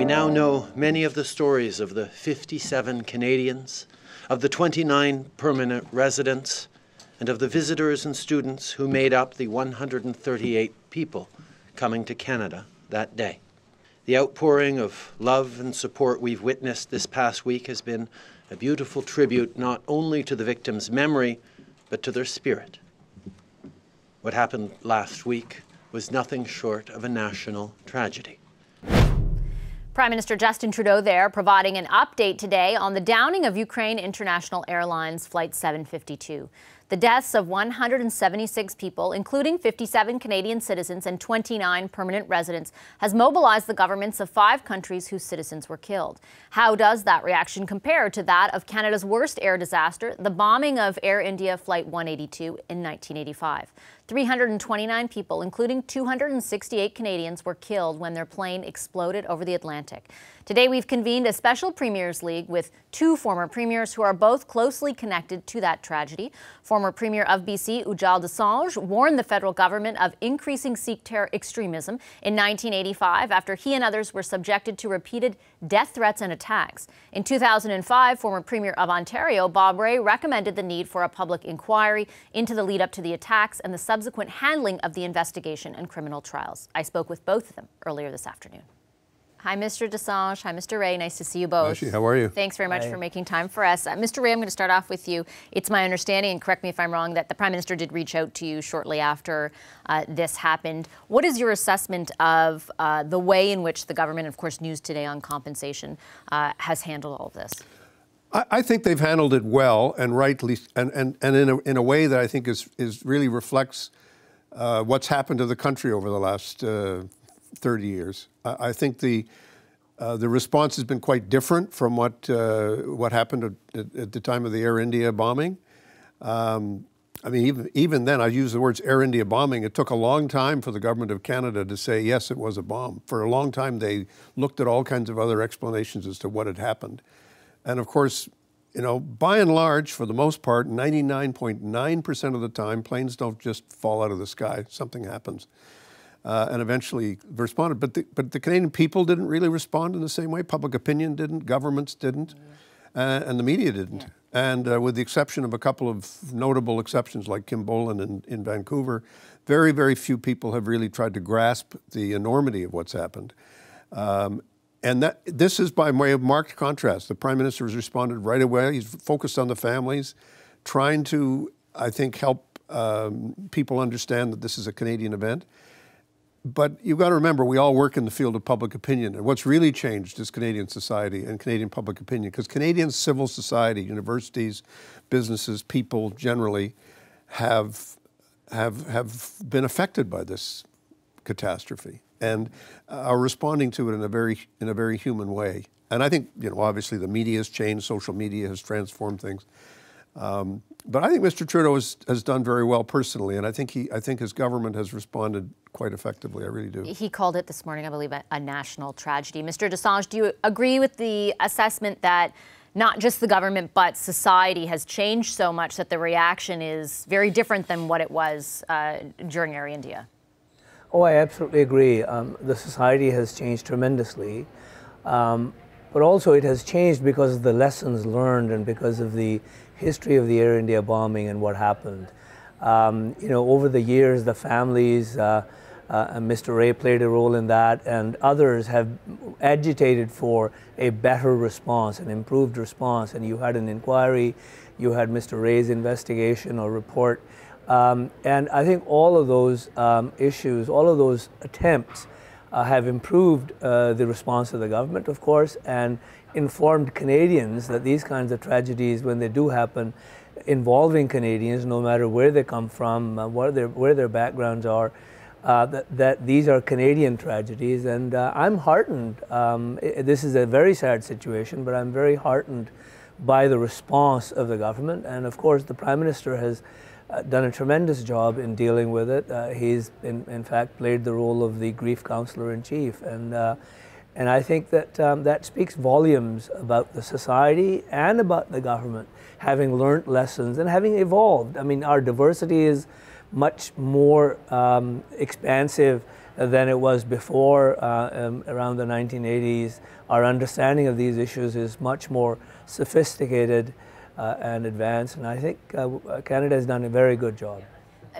We now know many of the stories of the 57 Canadians, of the 29 permanent residents, and of the visitors and students who made up the 138 people coming to Canada that day. The outpouring of love and support we've witnessed this past week has been a beautiful tribute not only to the victim's memory, but to their spirit. What happened last week was nothing short of a national tragedy. Prime Minister Justin Trudeau there providing an update today on the downing of Ukraine International Airlines Flight 752. The deaths of 176 people, including 57 Canadian citizens and 29 permanent residents, has mobilized the governments of five countries whose citizens were killed. How does that reaction compare to that of Canada's worst air disaster, the bombing of Air India Flight 182 in 1985? 329 people, including 268 Canadians, were killed when their plane exploded over the Atlantic. Today, we've convened a special Premiers League with two former premiers who are both closely connected to that tragedy. Former Premier of BC, Ujjal Desange, warned the federal government of increasing Sikh terror extremism in 1985 after he and others were subjected to repeated death threats and attacks. In 2005, former Premier of Ontario, Bob Rae, recommended the need for a public inquiry into the lead up to the attacks and the subsequent handling of the investigation and criminal trials. I spoke with both of them earlier this afternoon. Hi, Mr. Desange. Hi, Mr. Ray. Nice to see you both. how are you? Thanks very much Hi. for making time for us. Uh, Mr. Ray, I'm going to start off with you. It's my understanding, and correct me if I'm wrong, that the Prime Minister did reach out to you shortly after uh, this happened. What is your assessment of uh, the way in which the government, of course, news today on compensation, uh, has handled all of this? I, think they've handled it well and rightly, and, and, and in, a, in a way that I think is, is really reflects uh, what's happened to the country over the last uh, 30 years. I, I think the uh, the response has been quite different from what uh, what happened at, at, the time of the Air India bombing. Um, I mean, even even then, I use the words Air India bombing. It took a long time for the government of Canada to say yes, it was a bomb. For a long time, they looked at all kinds of other explanations as to what had happened, and of course, you know, by and large, for the most part, 99.9% percent of the time, planes don't just fall out of the sky. Something happens uh, and eventually responded. But the, but the Canadian people didn't really respond in the same way. Public opinion didn't, governments didn't, uh, and the media didn't. Yeah. And uh, with the exception of a couple of notable exceptions like Kim Boland in, in Vancouver, very, very few people have really tried to grasp the enormity of what's happened. Um, and that, this is by way of marked contrast. The prime minister has responded right away. He's focused on the families, trying to, I think, help um, people understand that this is a Canadian event but you've got to remember, we all work in the field of public opinion. And what's really changed is Canadian society and Canadian public opinion, because Canadian civil society, universities, businesses, people generally have, have, have been affected by this catastrophe and are responding to it in a very, in a very human way. And I think, you know, obviously the media has changed, social media has transformed things. Um, but I think Mr. Trudeau has, has, done very well personally, and I think he, I think his government has responded quite effectively. I really do. He called it this morning, I believe, a, a national tragedy. Mr. Desange, do you agree with the assessment that not just the government but society has changed so much that the reaction is very different than what it was uh, during Air India? Oh, I absolutely agree. Um, the society has changed tremendously. Um, but also, it has changed because of the lessons learned and because of the history of the Air India bombing and what happened. Um, you know, over the years, the families, uh, uh, Mr. Ray played a role in that, and others have agitated for a better response, an improved response. And you had an inquiry, you had Mr. Ray's investigation or report. Um, and I think all of those um, issues, all of those attempts uh, have improved uh, the response of the government, of course, and informed Canadians that these kinds of tragedies, when they do happen, involving Canadians, no matter where they come from, uh, what their, where their backgrounds are, uh, that, that, these are Canadian tragedies. And uh, I'm heartened. Um, it, this is a very sad situation, but I'm very heartened by the response of the government. And of course, the Prime Minister has uh, done a tremendous job in dealing with it. Uh, he's, in, in, fact, played the role of the grief counselor in chief. And uh, and I think that um, that speaks volumes about the society and about the government having learned lessons and having evolved. I mean, our diversity is much more um, expansive than it was before uh, um, around the 1980s. Our understanding of these issues is much more sophisticated uh, and advanced, and I think uh, Canada has done a very good job.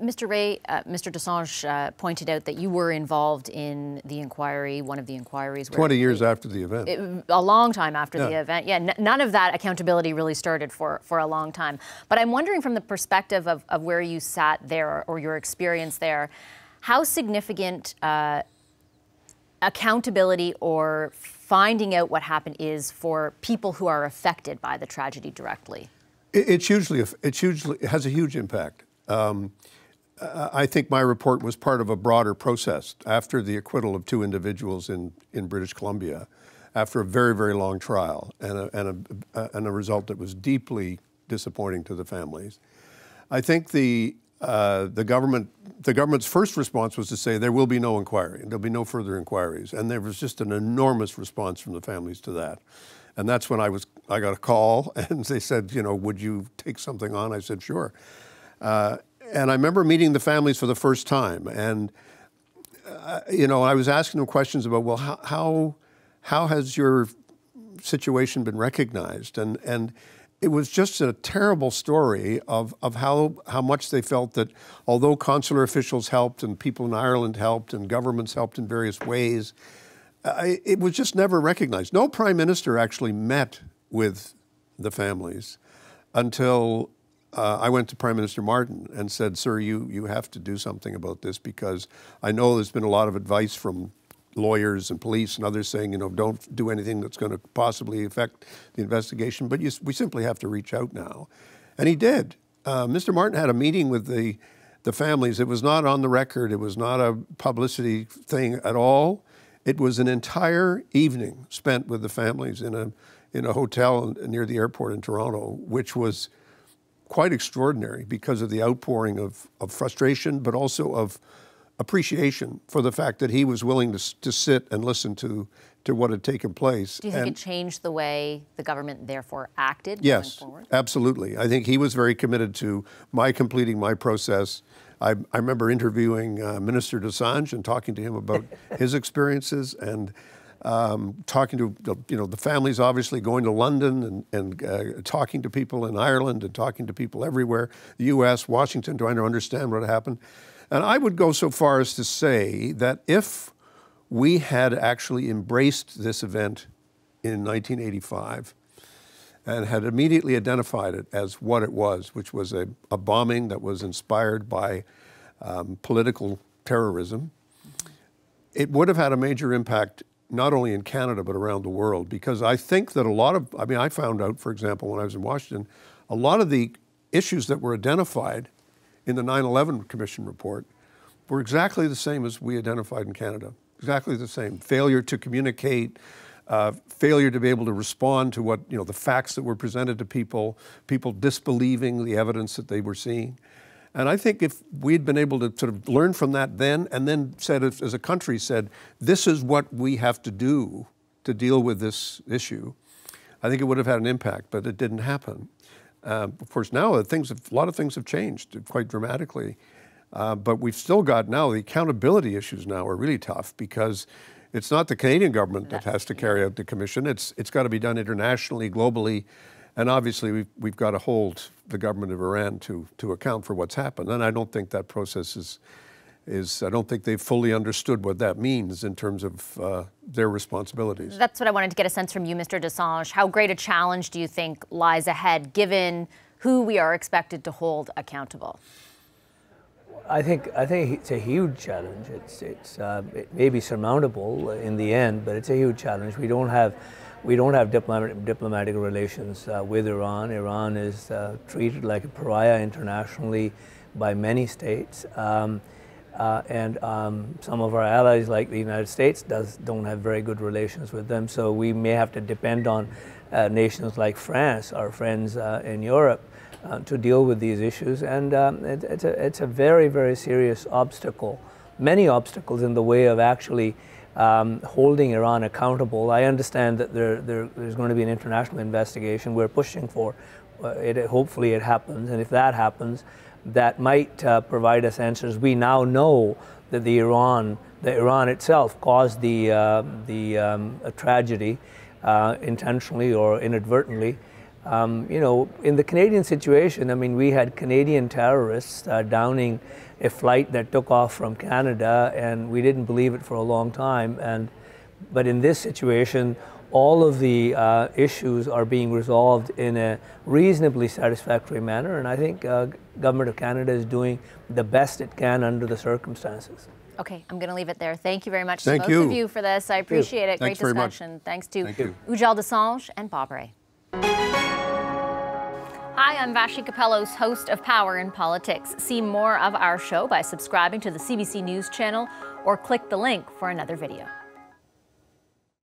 Mr. Ray, uh, Mr. Desange uh, pointed out that you were involved in the inquiry, one of the inquiries. 20 years it, after the event. It, a long time after yeah. the event. Yeah, none of that accountability really started for, for a long time. But I'm wondering from the perspective of, of where you sat there or, or your experience there, how significant uh, accountability or finding out what happened is for people who are affected by the tragedy directly? It, it's hugely, it's hugely, it has a huge impact. Um, I think my report was part of a broader process after the acquittal of two individuals in, in British Columbia, after a very, very long trial and a, and, a, uh, and a result that was deeply disappointing to the families. I think the, uh, the, government, the government's first response was to say there will be no inquiry, there'll be no further inquiries. And there was just an enormous response from the families to that. And that's when I, was, I got a call and they said, you know, would you take something on? I said, sure. Uh, and I remember meeting the families for the first time. And, uh, you know, I was asking them questions about, well, how, how, how has your situation been recognized? And, and it was just a terrible story of, of how, how much they felt that although consular officials helped and people in Ireland helped and governments helped in various ways, it was just never recognized. No prime minister actually met with the families until uh, I went to Prime Minister Martin and said, Sir, you, you have to do something about this because I know there's been a lot of advice from lawyers and police and others saying, you know, don't do anything that's going to possibly affect the investigation, but you, we simply have to reach out now. And he did. Uh, Mr. Martin had a meeting with the, the families. It was not on the record, it was not a publicity thing at all. It was an entire evening spent with the families in a, in a hotel near the airport in Toronto, which was quite extraordinary because of the outpouring of, of frustration, but also of appreciation for the fact that he was willing to, to sit and listen to to what had taken place. Do you think and, it changed the way the government therefore acted? Yes, absolutely. I think he was very committed to my completing my process. I, I remember interviewing uh, Minister Desange and talking to him about his experiences and um, talking to you know the families, obviously going to London and, and uh, talking to people in Ireland and talking to people everywhere, the U.S., Washington, trying to understand what happened. And I would go so far as to say that if we had actually embraced this event in 1985 and had immediately identified it as what it was, which was a, a bombing that was inspired by um, political terrorism, it would have had a major impact not only in Canada, but around the world, because I think that a lot of, I mean, I found out, for example, when I was in Washington, a lot of the issues that were identified in the 9 11 Commission report were exactly the same as we identified in Canada. Exactly the same. Failure to communicate, uh, failure to be able to respond to what, you know, the facts that were presented to people, people disbelieving the evidence that they were seeing. And I think if we'd been able to sort of learn from that then and then said, as a country said, this is what we have to do to deal with this issue, I think it would have had an impact, but it didn't happen. Uh, of course, now uh, things have, a lot of things have changed quite dramatically. Uh, but we've still got now the accountability issues now are really tough because it's not the Canadian government that has to carry out the commission. It's it's got to be done internationally, globally, and obviously, we've, we've got to hold the government of Iran to, to account for what's happened. And I don't think that process is, is I don't think they've fully understood what that means in terms of uh, their responsibilities. That's what I wanted to get a sense from you, Mr. Desange. How great a challenge do you think lies ahead, given who we are expected to hold accountable? I think I think it's a huge challenge. It's it's uh, it may be surmountable in the end, but it's a huge challenge. We don't have we don't have diplomatic, relations uh, with Iran. Iran is uh, treated like a pariah internationally by many states. Um, uh, and um, some of our allies, like the United States, does, don't have very good relations with them. So we may have to depend on uh, nations like France, our friends uh, in Europe, uh, to deal with these issues. And um, it, it's, a, it's a very, very serious obstacle, many obstacles in the way of actually um, holding Iran accountable. I understand that there, there, there's going to be an international investigation. We're pushing for uh, it. Hopefully, it happens. And if that happens, that might uh, provide us answers. We now know that the Iran, the Iran itself, caused the uh, the um, tragedy uh, intentionally or inadvertently. Um, you know, in the Canadian situation, I mean, we had Canadian terrorists uh, downing a flight that took off from Canada, and we didn't believe it for a long time. And but in this situation, all of the uh, issues are being resolved in a reasonably satisfactory manner, and I think uh, government of Canada is doing the best it can under the circumstances. Okay, I'm going to leave it there. Thank you very much Thank to both you. of you for this. I appreciate it. Great discussion. Thanks to Thank Ujjal Desange and Ray. I'm Vashi Capello's host of Power in Politics. See more of our show by subscribing to the CBC News channel or click the link for another video.